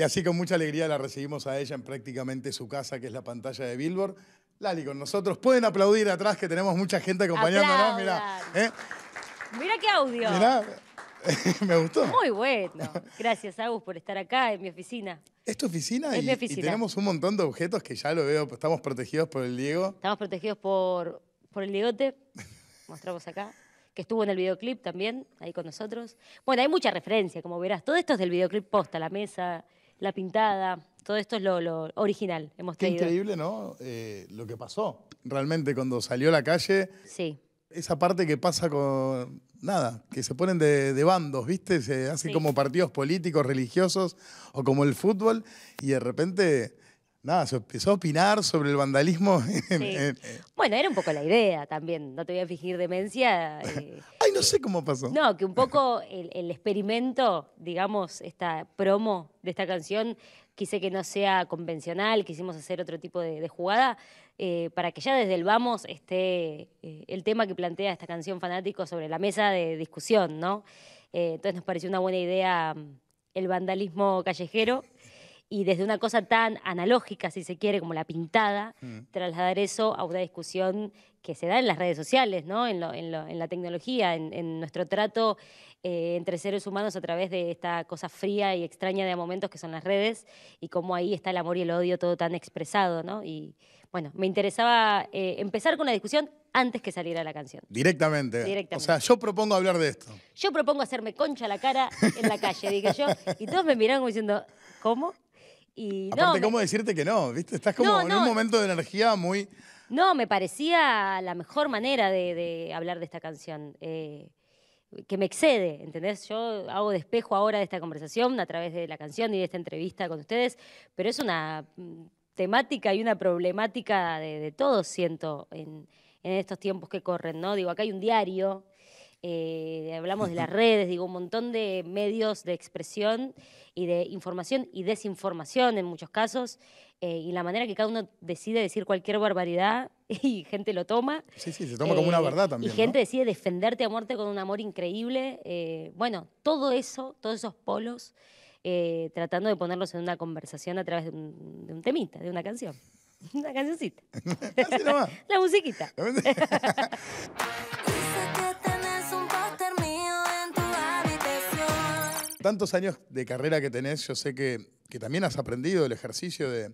Y así con mucha alegría la recibimos a ella en prácticamente su casa, que es la pantalla de Billboard. Lali, con nosotros. Pueden aplaudir atrás, que tenemos mucha gente acompañándonos. ¿eh? Mira, qué audio. Mirá. Me gustó. Muy bueno. Gracias, Agus, por estar acá en mi oficina. ¿Es tu oficina? Es mi oficina. tenemos un montón de objetos que ya lo veo. Pues, estamos protegidos por el Diego. Estamos protegidos por, por el Diegote. Mostramos acá. Que estuvo en el videoclip también, ahí con nosotros. Bueno, hay mucha referencia, como verás. Todo esto es del videoclip posta, la mesa, la pintada, todo esto es lo, original. Hemos Qué increíble, ¿no? Eh, lo que pasó realmente cuando salió a la calle. Sí. Esa parte que pasa con. Nada, que se ponen de, bandos, ¿viste? Se hace como partidos políticos, religiosos o como el fútbol y de repente nada, se empezó a opinar sobre el vandalismo. Eh. bueno, era un poco la idea también, no te voy a fingir demencia. Eh, no sé cómo pasó. No, que un poco el, experimento, digamos, esta promo de esta canción, quise que no sea convencional, quisimos hacer otro tipo de, jugada, eh, para que ya desde el vamos esté eh, el tema que plantea esta canción fanático sobre la mesa de discusión, ¿no? Eh, entonces nos pareció una buena idea mm, el vandalismo callejero y desde una cosa tan analógica, si se quiere, como la pintada, mm. trasladar eso a una discusión que se da en las redes sociales, ¿no? en, la tecnología, en, nuestro trato eh, entre seres humanos a través de esta cosa fría y extraña de momentos que son las redes y cómo ahí está el amor y el odio todo tan expresado. ¿no? Y bueno, me interesaba eh, empezar con la discusión antes que saliera la canción. Directamente. O sea, yo propongo hablar de esto. Yo propongo hacerme concha la cara en la calle, dije yo, y todos me miraron como diciendo, ¿cómo? Aparte, ¿cómo decirte que no? ¿Viste? Estás como en un momento de energía muy... No, me parecía la mejor manera de, hablar de esta canción. Eh, que me excede, ¿entendés? Yo hago despejo ahora de esta conversación a través de la canción y de esta entrevista con ustedes, pero es una mm, temática y una problemática de, todos, siento, en, en estos tiempos que corren, ¿no? Digo, acá hay un diario eh, hablamos de las redes, digo, un montón de medios de expresión y de información y desinformación en muchos casos, eh, y la manera que cada uno decide decir cualquier barbaridad y gente lo toma. Sí, sí, se toma como una eh, verdad también. Y gente decide defenderte a muerte con un amor increíble. bueno, todo eso, todos esos polos, tratando de ponerlos en una conversación a través de un, de un temita, de una canción. Una cancioncita. la musiquita. tantos años de carrera que tenés, yo sé que, también has aprendido el ejercicio de,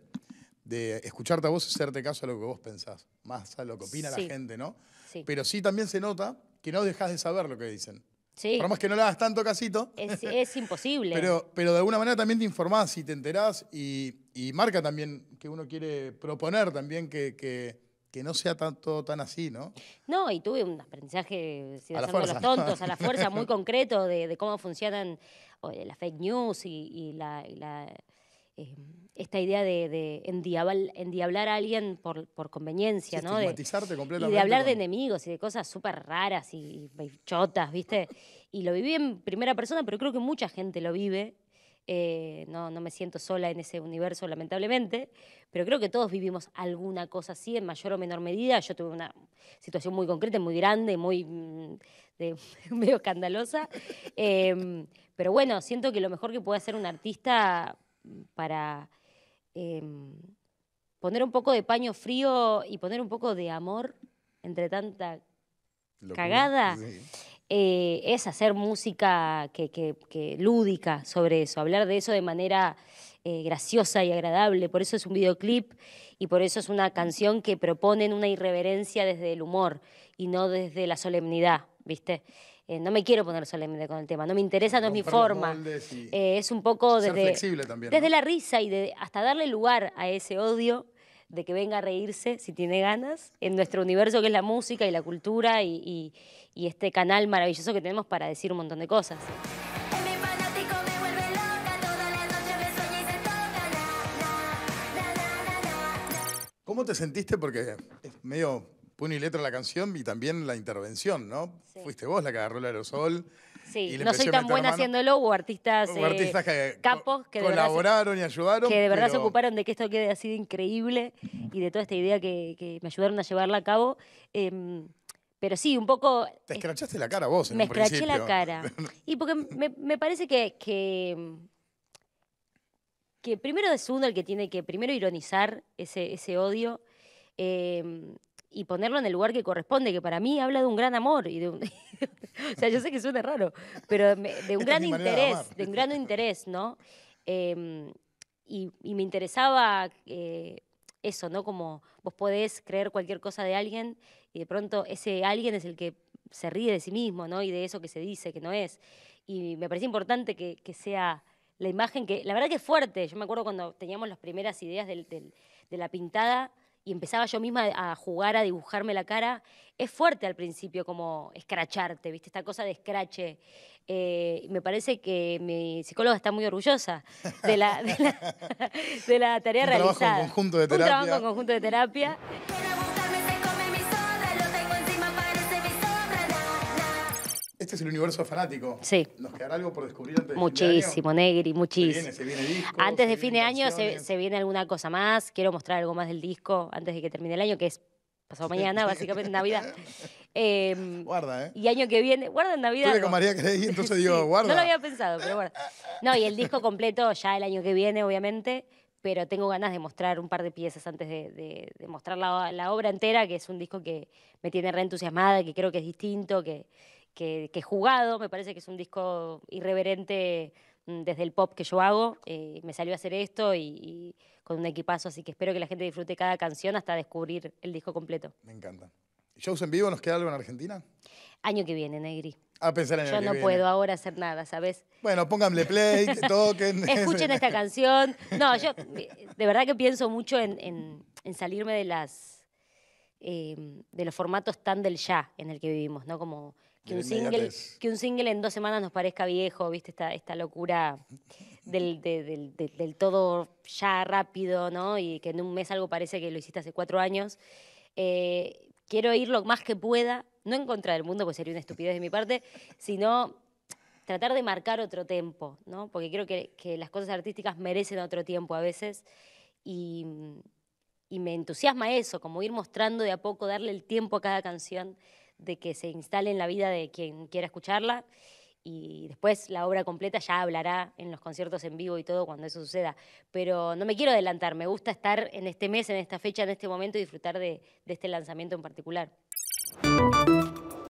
escucharte a vos y hacerte caso a lo que vos pensás, más a lo que opina la gente, ¿no? Sí. Pero sí también se nota que no dejas de saber lo que dicen. Sí. Por más que no le hagas tanto casito. Es, imposible. pero, pero de alguna manera también te informás y te enterás y, marca también que uno quiere proponer también que, que, no sea todo tan así, ¿no? No, y tuve un aprendizaje, vas a los tontos, a la fuerza, muy concreto de, cómo funcionan la fake news y, la, em, esta idea de, endiablar a alguien por, conveniencia, ¿no? De, completamente. de hablar de enemigos y de cosas súper raras y, chotas, ¿viste? Y lo viví en primera persona, pero creo que mucha gente lo vive. Eh, no, no me siento sola en ese universo, lamentablemente, pero creo que todos vivimos alguna cosa así, en mayor o menor medida. Yo tuve una situación muy concreta, muy grande, muy mm, este, medio escandalosa. Em, pero bueno, siento que lo mejor que puede hacer un artista para em, poner un poco de paño frío y poner un poco de amor entre tanta cagada. Eh, es hacer música que, lúdica sobre eso, hablar de eso de manera eh, graciosa y agradable. Por eso es un videoclip y por eso es una canción que proponen una irreverencia desde el humor y no desde la solemnidad. ¿viste? Eh, no me quiero poner solemne con el tema, no me interesa, no, es mi forma. Eh, es un poco desde, desde la risa y de, hasta darle lugar a ese odio de que venga a reírse si tiene ganas en nuestro universo que es la música y la cultura y, y este canal maravilloso que tenemos para decir un montón de cosas. ¿Cómo te sentiste? Porque es medio puño y letra la canción y también la intervención, ¿no? Fuiste vos la que agarró el aerosol. Sí, no soy tan buena haciéndolo, hubo artistas, eh, capos que colaboraron y ayudaron. Que de verdad se ocuparon de que esto quede así de increíble y de toda esta idea que, me ayudaron a llevarla a cabo. Em, pero sí, un poco... Te escrachaste la cara vos. En me escraché la cara. y porque me, parece que, que, primero es uno el que tiene que primero ironizar ese, ese odio. Em, y ponerlo en el lugar que corresponde, que para mí habla de un gran amor. Y de o sea, yo sé que suena raro, pero de un este gran interés, de, un gran interés, ¿no? Em, y, me interesaba eh, eso, ¿no? Como vos podés creer cualquier cosa de alguien y de pronto ese alguien es el que se ríe de sí mismo, ¿no? Y de eso que se dice, que no es. Y me parece importante que, sea la imagen que, la verdad que es fuerte. Yo me acuerdo cuando teníamos las primeras ideas de la pintada, y empezaba yo misma a jugar, a dibujarme la cara, es fuerte al principio como escracharte, ¿viste? Esta cosa de escrache. Eh, me parece que mi psicóloga está muy orgullosa de la, de la, tarea realizada. conjunto de terapia. Un trabajo en conjunto de terapia. Este es el universo fanático. Sí. ¿Nos quedará algo por descubrir antes de Muchísimo, de Negri, muchísimo. antes de fin de año se, viene alguna cosa más. Quiero mostrar algo más del disco antes de que termine el año, que es pasado mañana, básicamente Navidad. Em, guarda, ¿eh? Y año que viene, guarda en Navidad. no. con María entonces guarda. No lo había pensado, pero bueno. No, y el disco completo ya el año que viene, obviamente pero tengo ganas de mostrar un par de piezas antes de, de, mostrar la, obra entera, que es un disco que me tiene reentusiasmada, que creo que es distinto, que, que, que, jugado. Me parece que es un disco irreverente mm, desde el pop que yo hago. Eh, me salió a hacer esto y, con un equipazo, así que espero que la gente disfrute cada canción hasta descubrir el disco completo. Me encanta. ¿Shows en vivo? ¿Nos queda algo en Argentina? Año que viene, Negri. A ah, pensar en Yo no puedo ahora hacer nada, ¿sabes? Bueno, pónganle play, toquen. Escuchen esta canción. No, yo de verdad que pienso mucho en, salirme de las eh, de los formatos tan del ya en el que vivimos, ¿no? Como que un, single, que un single en dos semanas nos parezca viejo, ¿viste? Esta, locura del, todo ya rápido, ¿no? Y que en un mes algo parece que lo hiciste hace cuatro años. Eh, quiero ir lo más que pueda, no en contra del mundo, porque sería una estupidez de mi parte, sino tratar de marcar otro tiempo, ¿no? Porque creo que, las cosas artísticas merecen otro tiempo a veces y, y me entusiasma eso, como ir mostrando de a poco, darle el tiempo a cada canción de que se instale en la vida de quien quiera escucharla. Y después la obra completa ya hablará en los conciertos en vivo y todo cuando eso suceda. Pero no me quiero adelantar, me gusta estar en este mes, en esta fecha, en este momento y disfrutar de, de este lanzamiento en particular.